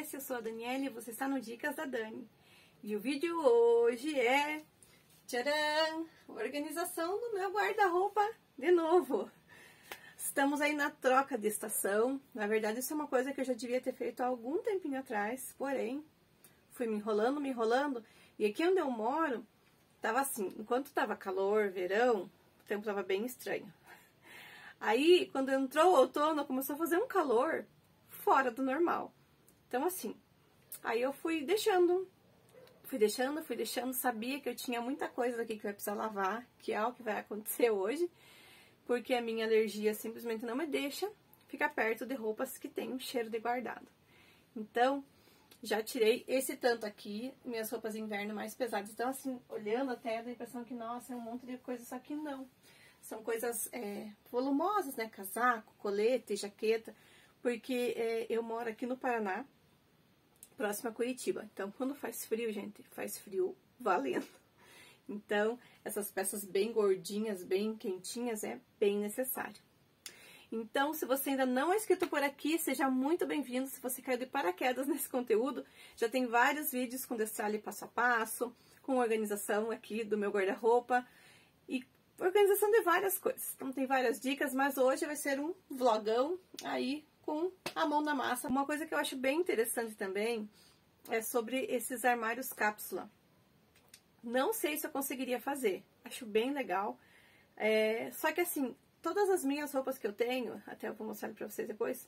podcast, eu sou a Daniela e você está no Dicas da Dani. E o vídeo hoje é tcharam, organização do meu guarda-roupa de novo. Estamos aí na troca de estação. Na verdade, isso é uma coisa que eu já devia ter feito há algum tempinho atrás, porém, fui me enrolando, me enrolando. E aqui onde eu moro, tava assim, enquanto tava calor, verão, o tempo tava bem estranho. Aí, quando entrou o outono, começou a fazer um calor fora do normal. Então, assim, aí eu fui deixando, fui deixando, fui deixando, sabia que eu tinha muita coisa aqui que vai precisar lavar, que é o que vai acontecer hoje, porque a minha alergia simplesmente não me deixa ficar perto de roupas que tem um cheiro de guardado. Então, já tirei esse tanto aqui, minhas roupas de inverno mais pesadas. Então, assim, olhando até, dá a impressão que, nossa, é um monte de coisa, só que não. São coisas é, volumosas, né? Casaco, colete, jaqueta, porque é, eu moro aqui no Paraná, próxima a Curitiba. Então, quando faz frio, gente, faz frio valendo. Então, essas peças bem gordinhas, bem quentinhas, é bem necessário. Então, se você ainda não é inscrito por aqui, seja muito bem-vindo. Se você caiu de paraquedas nesse conteúdo, já tem vários vídeos com detalhe passo a passo, com organização aqui do meu guarda-roupa e organização de várias coisas. Então, tem várias dicas, mas hoje vai ser um vlogão aí com a mão na massa. Uma coisa que eu acho bem interessante também é sobre esses armários cápsula. Não sei se eu conseguiria fazer, acho bem legal. É, só que assim, todas as minhas roupas que eu tenho, até eu vou mostrar pra vocês depois,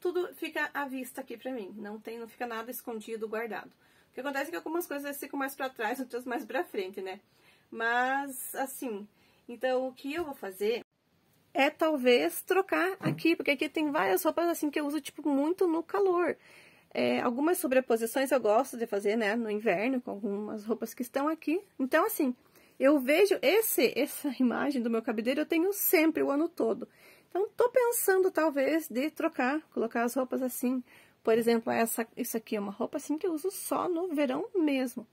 tudo fica à vista aqui pra mim. Não tem, não fica nada escondido, guardado. O que acontece é que algumas coisas ficam mais pra trás, outras mais pra frente, né? Mas, assim, então o que eu vou fazer é talvez trocar aqui, porque aqui tem várias roupas assim que eu uso tipo muito no calor. É, algumas sobreposições eu gosto de fazer, né, no inverno, com algumas roupas que estão aqui. Então, assim, eu vejo esse, essa imagem do meu cabideiro, eu tenho sempre o ano todo. Então, tô pensando, talvez, de trocar, colocar as roupas assim. Por exemplo, essa, isso aqui é uma roupa assim que eu uso só no verão mesmo.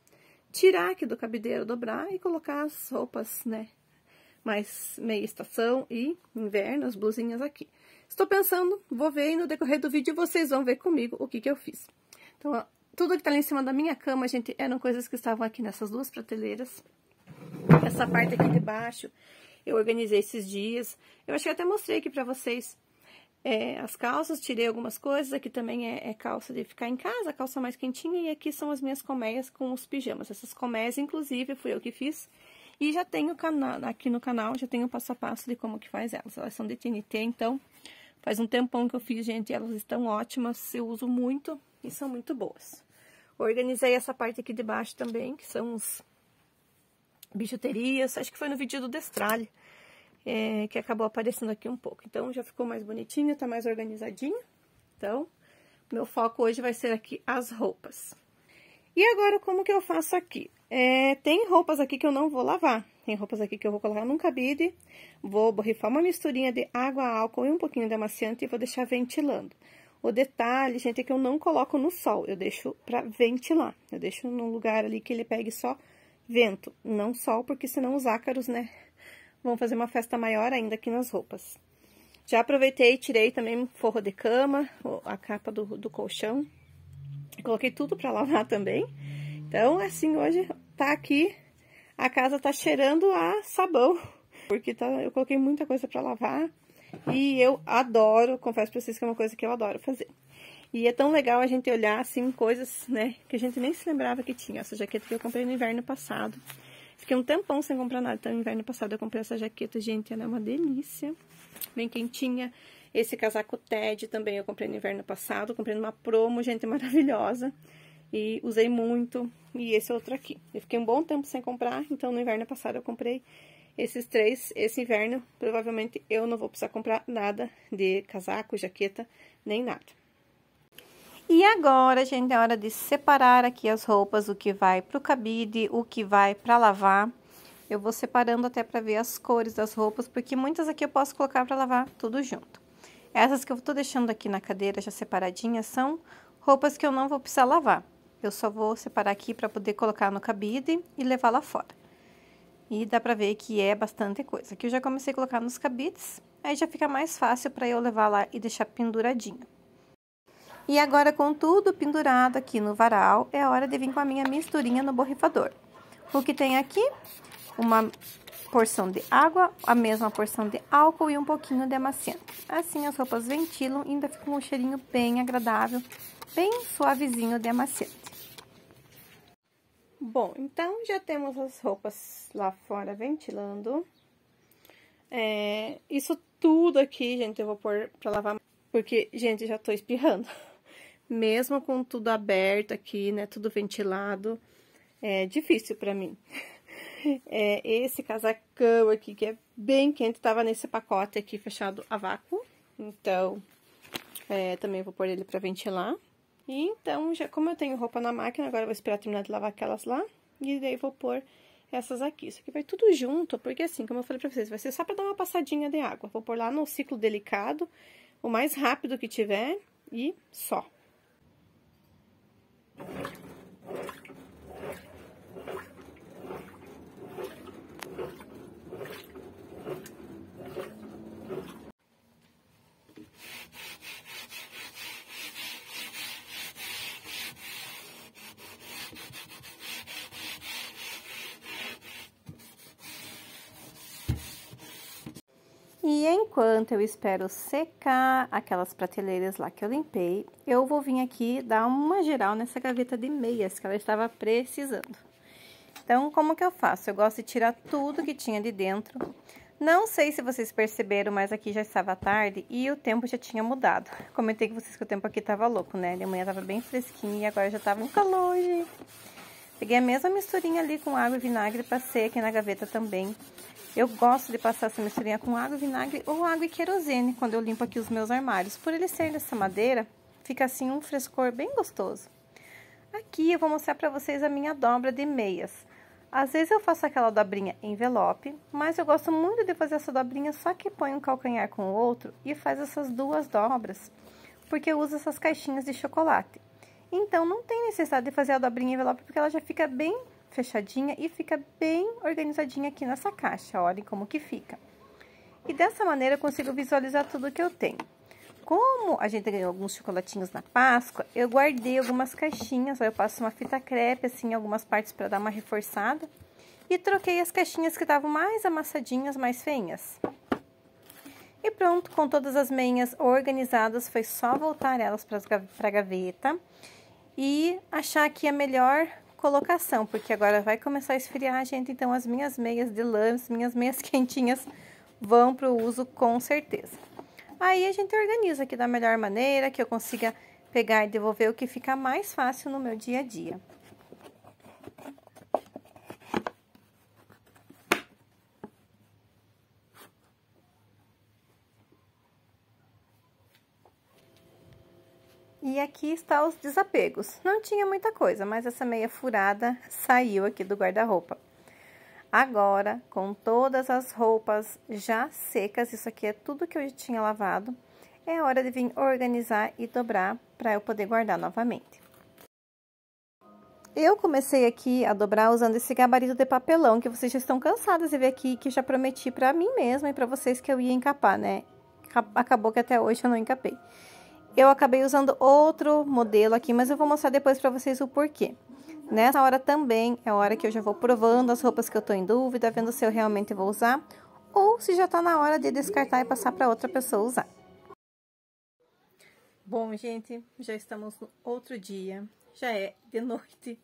Tirar aqui do cabideiro, dobrar e colocar as roupas, né, mais meia estação e inverno, as blusinhas aqui. Estou pensando, vou ver e no decorrer do vídeo vocês vão ver comigo o que, que eu fiz. Então, ó, tudo que tá lá em cima da minha cama, gente, eram coisas que estavam aqui nessas duas prateleiras. Essa parte aqui de baixo, eu organizei esses dias. Eu acho que até mostrei aqui pra vocês é, as calças, tirei algumas coisas. Aqui também é, é calça de ficar em casa, calça mais quentinha. E aqui são as minhas colmeias com os pijamas. Essas colmeias, inclusive, fui eu que fiz. E já tenho canal, aqui no canal, já tenho o passo a passo de como que faz elas. Elas são de TNT, então faz um tempão que eu fiz, gente, elas estão ótimas, eu uso muito e são muito boas. Organizei essa parte aqui de baixo também, que são os bijuterias, acho que foi no vídeo do Destralhe, é, que acabou aparecendo aqui um pouco. Então, já ficou mais bonitinho, tá mais organizadinho. Então, meu foco hoje vai ser aqui as roupas. E agora, como que eu faço aqui? É, tem roupas aqui que eu não vou lavar. Tem roupas aqui que eu vou colocar num cabide, vou borrifar uma misturinha de água, álcool e um pouquinho de amaciante e vou deixar ventilando. O detalhe, gente, é que eu não coloco no sol, eu deixo para ventilar. Eu deixo num lugar ali que ele pegue só vento, não sol, porque senão os ácaros, né, vão fazer uma festa maior ainda aqui nas roupas. Já aproveitei e tirei também forro de cama, a capa do, do colchão, coloquei tudo para lavar também. Então, assim, hoje tá aqui, a casa tá cheirando a sabão, porque tá, eu coloquei muita coisa para lavar e eu adoro, confesso para vocês que é uma coisa que eu adoro fazer. E é tão legal a gente olhar, assim, coisas, né, que a gente nem se lembrava que tinha. Essa jaqueta que eu comprei no inverno passado. Fiquei um tempão sem comprar nada, então no inverno passado eu comprei essa jaqueta, gente, ela é uma delícia, bem quentinha. Esse casaco TED também eu comprei no inverno passado, comprei numa promo, gente, maravilhosa. E usei muito, e esse outro aqui. Eu fiquei um bom tempo sem comprar, então no inverno passado eu comprei esses três. Esse inverno, provavelmente, eu não vou precisar comprar nada de casaco, jaqueta, nem nada. E agora, gente, é hora de separar aqui as roupas, o que vai para o cabide, o que vai para lavar. Eu vou separando até para ver as cores das roupas, porque muitas aqui eu posso colocar para lavar tudo junto. Essas que eu estou deixando aqui na cadeira já separadinhas são roupas que eu não vou precisar lavar. Eu só vou separar aqui para poder colocar no cabide e levar lá fora. E dá para ver que é bastante coisa. Aqui eu já comecei a colocar nos cabides, aí já fica mais fácil para eu levar lá e deixar penduradinho. E agora com tudo pendurado aqui no varal, é hora de vir com a minha misturinha no borrifador. O que tem aqui? Uma porção de água, a mesma porção de álcool e um pouquinho de amaciante. Assim as roupas ventilam e ainda fica um cheirinho bem agradável, bem suavezinho de amaciante. Bom, então já temos as roupas lá fora ventilando. É, isso tudo aqui, gente, eu vou pôr pra lavar, porque, gente, já tô espirrando. Mesmo com tudo aberto aqui, né, tudo ventilado, é difícil pra mim. É esse casacão aqui, que é bem quente, tava nesse pacote aqui fechado a vácuo. Então, é, também vou pôr ele pra ventilar. E então, já, como eu tenho roupa na máquina, agora eu vou esperar terminar de lavar aquelas lá. E daí vou pôr essas aqui. Isso aqui vai tudo junto, porque assim, como eu falei pra vocês, vai ser só pra dar uma passadinha de água. Vou pôr lá no ciclo delicado, o mais rápido que tiver e só. E enquanto eu espero secar aquelas prateleiras lá que eu limpei, eu vou vir aqui dar uma geral nessa gaveta de meias que ela estava precisando. Então, como que eu faço? Eu gosto de tirar tudo que tinha de dentro. Não sei se vocês perceberam, mas aqui já estava tarde e o tempo já tinha mudado. Comentei com vocês que o tempo aqui estava louco, né? De manhã estava bem fresquinho e agora já estava um calor, gente. Peguei a mesma misturinha ali com água e vinagre, passei aqui na gaveta também eu gosto de passar essa misturinha com água, vinagre ou água e querosene quando eu limpo aqui os meus armários. Por ele ser dessa madeira, fica assim um frescor bem gostoso. Aqui eu vou mostrar para vocês a minha dobra de meias. Às vezes eu faço aquela dobrinha envelope, mas eu gosto muito de fazer essa dobrinha só que põe um calcanhar com o outro e faz essas duas dobras, porque eu uso essas caixinhas de chocolate. Então, não tem necessidade de fazer a dobrinha envelope, porque ela já fica bem fechadinha e fica bem organizadinha aqui nessa caixa, olhem como que fica. E dessa maneira eu consigo visualizar tudo que eu tenho. Como a gente ganhou alguns chocolatinhos na Páscoa, eu guardei algumas caixinhas, eu passo uma fita crepe assim em algumas partes para dar uma reforçada e troquei as caixinhas que estavam mais amassadinhas, mais feinhas. E pronto, com todas as meias organizadas, foi só voltar elas para a gaveta e achar aqui a é melhor colocação, porque agora vai começar a esfriar, gente, então as minhas meias de lã, as minhas meias quentinhas vão para o uso com certeza. Aí a gente organiza aqui da melhor maneira que eu consiga pegar e devolver o que fica mais fácil no meu dia a dia. E aqui está os desapegos. Não tinha muita coisa, mas essa meia furada saiu aqui do guarda-roupa. Agora, com todas as roupas já secas, isso aqui é tudo que eu tinha lavado, é hora de vir organizar e dobrar para eu poder guardar novamente. Eu comecei aqui a dobrar usando esse gabarito de papelão, que vocês já estão cansadas de ver aqui, que eu já prometi para mim mesma e para vocês que eu ia encapar, né? Acabou que até hoje eu não encapei. Eu acabei usando outro modelo aqui, mas eu vou mostrar depois para vocês o porquê. Nessa hora também é a hora que eu já vou provando as roupas que eu estou em dúvida, vendo se eu realmente vou usar ou se já está na hora de descartar e passar para outra pessoa usar. Bom, gente, já estamos no outro dia, já é de noite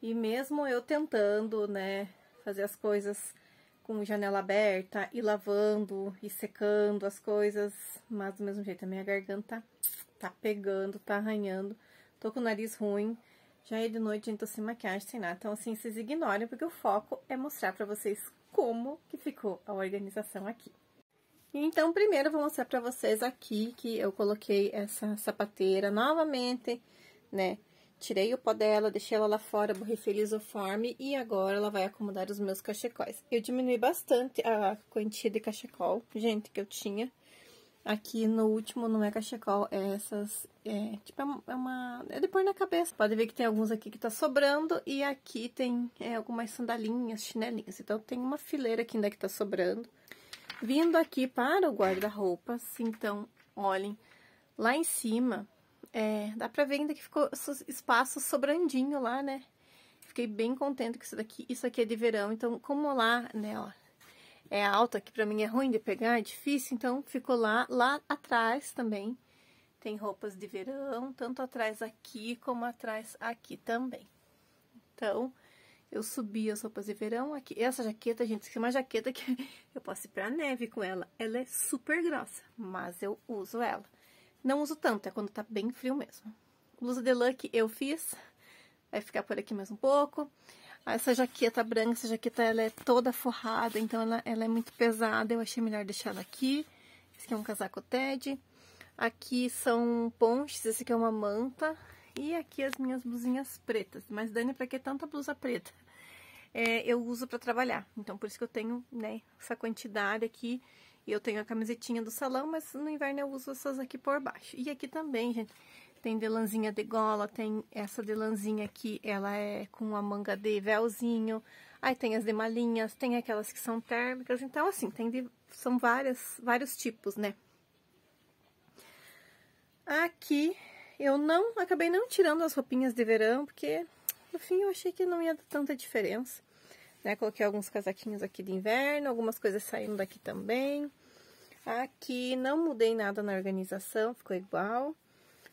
e mesmo eu tentando, né, fazer as coisas com janela aberta e lavando e secando as coisas, mas do mesmo jeito, a minha garganta tá pegando, tá arranhando, tô com o nariz ruim, já é de noite, gente, tô sem maquiagem, sem nada, então assim, vocês ignorem, porque o foco é mostrar pra vocês como que ficou a organização aqui. Então, primeiro eu vou mostrar pra vocês aqui que eu coloquei essa sapateira novamente, né, Tirei o pó dela, deixei ela lá fora, borrifei isoforme e agora ela vai acomodar os meus cachecóis. Eu diminui bastante a quantia de cachecol, gente, que eu tinha. Aqui no último não é cachecol, é essas, é, tipo, é, é uma, é de pôr na cabeça. Pode ver que tem alguns aqui que tá sobrando e aqui tem é, algumas sandalinhas, chinelinhas. Então, tem uma fileira aqui ainda que tá sobrando. Vindo aqui para o guarda-roupas, então, olhem, lá em cima é, dá pra ver ainda que ficou espaço sobrandinho lá, né? Fiquei bem contente com isso daqui. Isso aqui é de verão, então como lá, né, ó, é alto aqui pra mim é ruim de pegar, é difícil, então ficou lá, lá atrás também. Tem roupas de verão, tanto atrás aqui como atrás aqui também. Então, eu subi as roupas de verão aqui. Essa jaqueta, gente, isso é uma jaqueta que eu posso ir pra neve com ela. Ela é super grossa, mas eu uso ela. Não uso tanto, é quando tá bem frio mesmo. Blusa deluxe eu fiz, vai ficar por aqui mais um pouco. Essa jaqueta branca, essa jaqueta ela é toda forrada, então ela, ela é muito pesada, eu achei melhor deixar ela aqui. Esse aqui é um casaco TED. Aqui são ponches, esse aqui é uma manta. E aqui as minhas blusinhas pretas. Mas, Dani, pra que tanta blusa preta? É, eu uso para trabalhar, então por isso que eu tenho né, essa quantidade aqui e eu tenho a camisetinha do salão, mas no inverno eu uso essas aqui por baixo. E aqui também, gente, tem delanzinha de gola, tem essa delanzinha aqui, ela é com a manga de véuzinho. Aí tem as de malinhas, tem aquelas que são térmicas. Então, assim, tem de, são várias, vários tipos, né? Aqui, eu não acabei não tirando as roupinhas de verão, porque no fim eu achei que não ia dar tanta diferença. Né? Coloquei alguns casaquinhos aqui de inverno, algumas coisas saindo daqui também. Aqui não mudei nada na organização, ficou igual.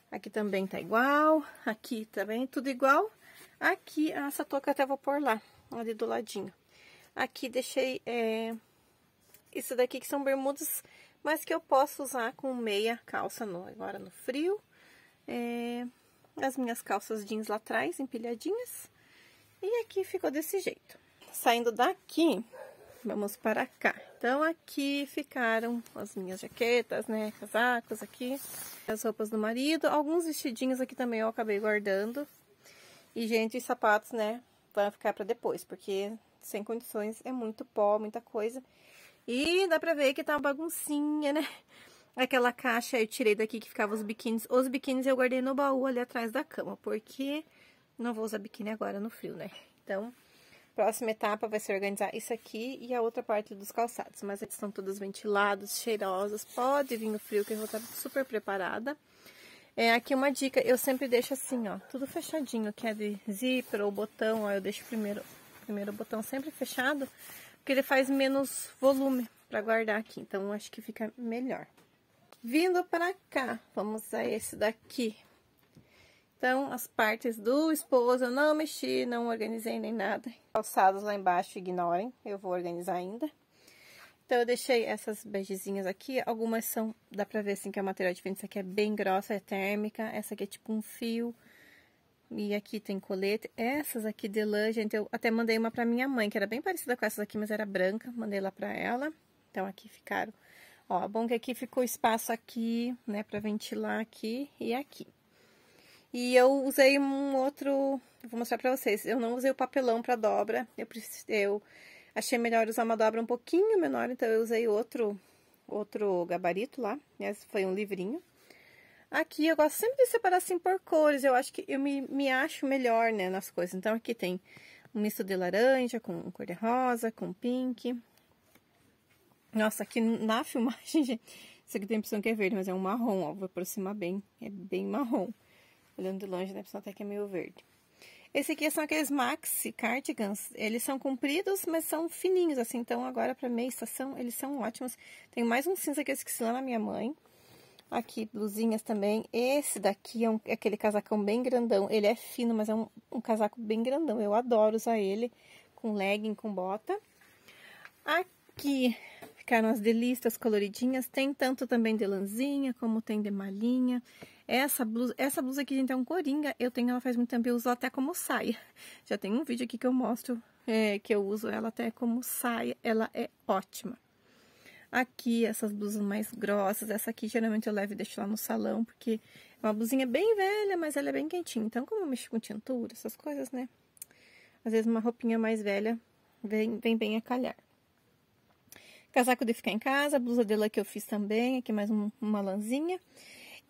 Aqui também tá igual, aqui também tudo igual. Aqui, ah, essa touca até vou pôr lá, ali do ladinho. Aqui deixei é, isso daqui que são bermudas, mas que eu posso usar com meia calça no, agora no frio. É, as minhas calças jeans lá atrás, empilhadinhas. E aqui ficou desse jeito saindo daqui, vamos para cá. Então, aqui ficaram as minhas jaquetas, né? Casacos aqui, as roupas do marido. Alguns vestidinhos aqui também eu acabei guardando. E, gente, os sapatos, né? Vão ficar para depois, porque sem condições é muito pó, muita coisa. E dá pra ver que tá uma baguncinha, né? Aquela caixa eu tirei daqui que ficava os biquínis. Os biquínis eu guardei no baú ali atrás da cama, porque não vou usar biquíni agora no frio, né? Então, Próxima etapa vai ser organizar isso aqui e a outra parte dos calçados. Mas eles estão todos ventilados, cheirosos. Pode vir no frio que eu vou estar super preparada. É, aqui uma dica, eu sempre deixo assim, ó, tudo fechadinho, que é de zíper ou botão, ó, eu deixo primeiro, primeiro botão sempre fechado, porque ele faz menos volume para guardar aqui, então acho que fica melhor. Vindo para cá, vamos a esse daqui, então, as partes do esposo eu não mexi, não organizei nem nada. Calçados lá embaixo, ignorem, eu vou organizar ainda. Então, eu deixei essas begezinhas aqui. Algumas são, dá pra ver assim que é o material diferente. Essa aqui é bem grossa, é térmica. Essa aqui é tipo um fio. E aqui tem colete. Essas aqui de lã, gente, eu até mandei uma pra minha mãe, que era bem parecida com essas aqui, mas era branca. Mandei lá pra ela. Então, aqui ficaram. Ó, bom que aqui ficou espaço aqui, né, pra ventilar aqui e aqui. E eu usei um outro, vou mostrar pra vocês, eu não usei o papelão pra dobra, eu, eu achei melhor usar uma dobra um pouquinho menor, então eu usei outro, outro gabarito lá, esse né? foi um livrinho. Aqui eu gosto sempre de separar assim por cores, eu acho que eu me, me acho melhor, né, nas coisas. Então aqui tem um misto de laranja com cor de rosa, com pink. Nossa, aqui na filmagem, gente, isso aqui tem a impressão que é verde, mas é um marrom, ó, vou aproximar bem, é bem marrom. Olhando de longe, né? a até que é meio verde. Esse aqui são aqueles maxi cardigans. Eles são compridos, mas são fininhos, assim. Então, agora, para meia estação, eles são ótimos. Tem mais um cinza que eu é esqueci lá na minha mãe. Aqui, blusinhas também. Esse daqui é, um, é aquele casacão bem grandão. Ele é fino, mas é um, um casaco bem grandão. Eu adoro usar ele com legging, com bota. Aqui, ficaram as delistas coloridinhas. Tem tanto também de lãzinha, como tem de malinha Essa blusa, essa blusa aqui, gente, é um coringa. Eu tenho ela faz muito tempo, eu uso até como saia. Já tem um vídeo aqui que eu mostro é, que eu uso ela até como saia. Ela é ótima. Aqui, essas blusas mais grossas. Essa aqui, geralmente, eu levo e deixo lá no salão, porque é uma blusinha bem velha, mas ela é bem quentinha. Então, como eu mexo com tintura, essas coisas, né? Às vezes, uma roupinha mais velha vem, vem bem a calhar. Casaco de ficar em casa, blusa dela que eu fiz também, aqui mais um, uma lãzinha.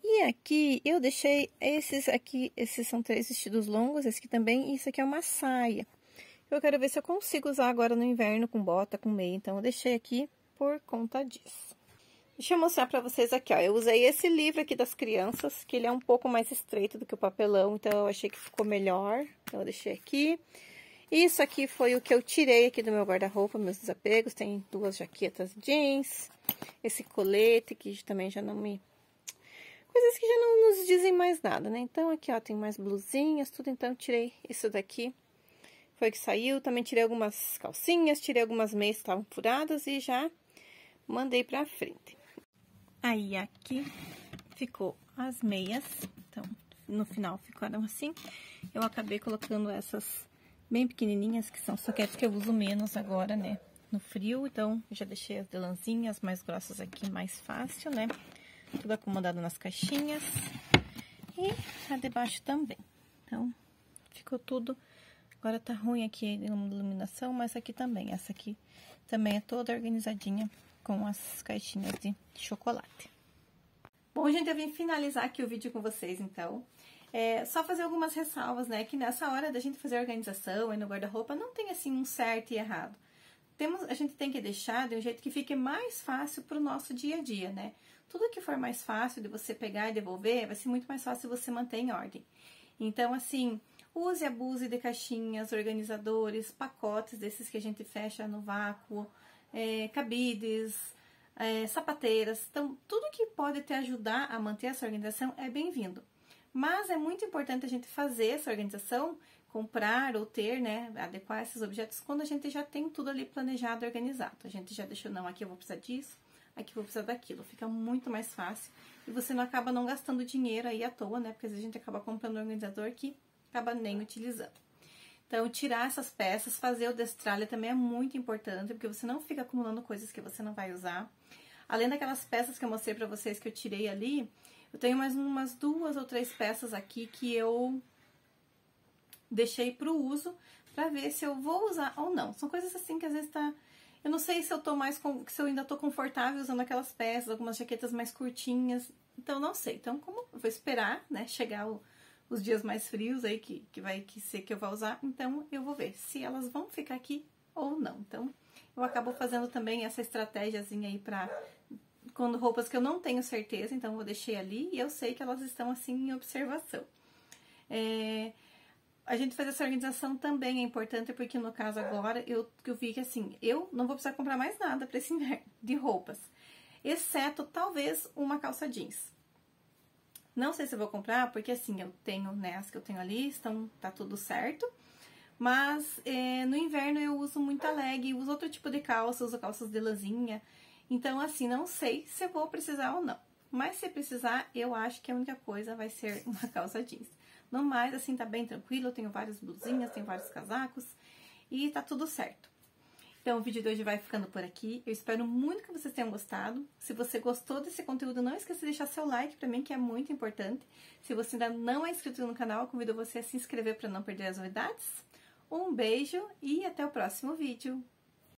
E aqui eu deixei esses aqui, esses são três vestidos longos, esse aqui também, e isso aqui é uma saia. Eu quero ver se eu consigo usar agora no inverno com bota, com meia, então eu deixei aqui por conta disso. Deixa eu mostrar pra vocês aqui, ó, eu usei esse livro aqui das crianças, que ele é um pouco mais estreito do que o papelão, então eu achei que ficou melhor, então eu deixei aqui. Isso aqui foi o que eu tirei aqui do meu guarda-roupa, meus desapegos. Tem duas jaquetas jeans, esse colete que também já não me... Coisas que já não nos dizem mais nada, né? Então, aqui, ó, tem mais blusinhas, tudo. Então, tirei isso daqui. Foi o que saiu. Também tirei algumas calcinhas, tirei algumas meias que estavam furadas e já mandei pra frente. Aí, aqui ficou as meias. Então, no final ficaram assim. Eu acabei colocando essas bem pequenininhas, que são soquetes que é eu uso menos agora, né? No frio, então já deixei as delanzinhas mais grossas aqui, mais fácil, né? Tudo acomodado nas caixinhas. E a de baixo também. Então, ficou tudo... Agora tá ruim aqui a iluminação, mas aqui também. Essa aqui também é toda organizadinha com as caixinhas de chocolate. Bom, gente, eu vim finalizar aqui o vídeo com vocês, então. É, só fazer algumas ressalvas, né? Que nessa hora da gente fazer a organização e no guarda-roupa, não tem assim um certo e errado. Temos, a gente tem que deixar de um jeito que fique mais fácil para o nosso dia a dia, né? Tudo que for mais fácil de você pegar e devolver, vai ser muito mais fácil você manter em ordem. Então, assim, use e abuse de caixinhas, organizadores, pacotes desses que a gente fecha no vácuo, é, cabides, é, sapateiras. Então, tudo que pode te ajudar a manter essa organização é bem-vindo. Mas é muito importante a gente fazer essa organização, comprar ou ter, né, adequar esses objetos quando a gente já tem tudo ali planejado, organizado. A gente já deixou, não, aqui eu vou precisar disso, aqui eu vou precisar daquilo. Fica muito mais fácil e você não acaba não gastando dinheiro aí à toa, né, porque às vezes a gente acaba comprando um organizador que acaba nem utilizando. Então, tirar essas peças, fazer o destralha também é muito importante, porque você não fica acumulando coisas que você não vai usar. Além daquelas peças que eu mostrei pra vocês que eu tirei ali, eu tenho mais umas duas ou três peças aqui que eu deixei pro uso, pra ver se eu vou usar ou não. São coisas assim que às vezes tá... Eu não sei se eu tô mais... se eu ainda tô confortável usando aquelas peças, algumas jaquetas mais curtinhas. Então, não sei. Então, como eu vou esperar, né, chegar o os dias mais frios aí que, que vai que ser que eu vou usar, então eu vou ver se elas vão ficar aqui ou não. Então, eu acabo fazendo também essa estratégiazinha aí para quando roupas que eu não tenho certeza, então eu deixei ali e eu sei que elas estão assim em observação. É, a gente fazer essa organização também é importante porque no caso agora eu, eu vi que assim, eu não vou precisar comprar mais nada para esse inverno de roupas, exceto talvez uma calça jeans. Não sei se eu vou comprar, porque assim, eu tenho, né, as que eu tenho ali, estão, tá tudo certo. Mas é, no inverno eu uso muita leg, uso outro tipo de calça, uso calças de lãzinha. Então, assim, não sei se eu vou precisar ou não. Mas se precisar, eu acho que a única coisa vai ser uma calça jeans. No mais, assim, tá bem tranquilo, eu tenho várias blusinhas, tenho vários casacos e tá tudo certo. Então o vídeo de hoje vai ficando por aqui. Eu espero muito que vocês tenham gostado. Se você gostou desse conteúdo, não esqueça de deixar seu like para mim, que é muito importante. Se você ainda não é inscrito no canal, eu convido você a se inscrever para não perder as novidades. Um beijo e até o próximo vídeo.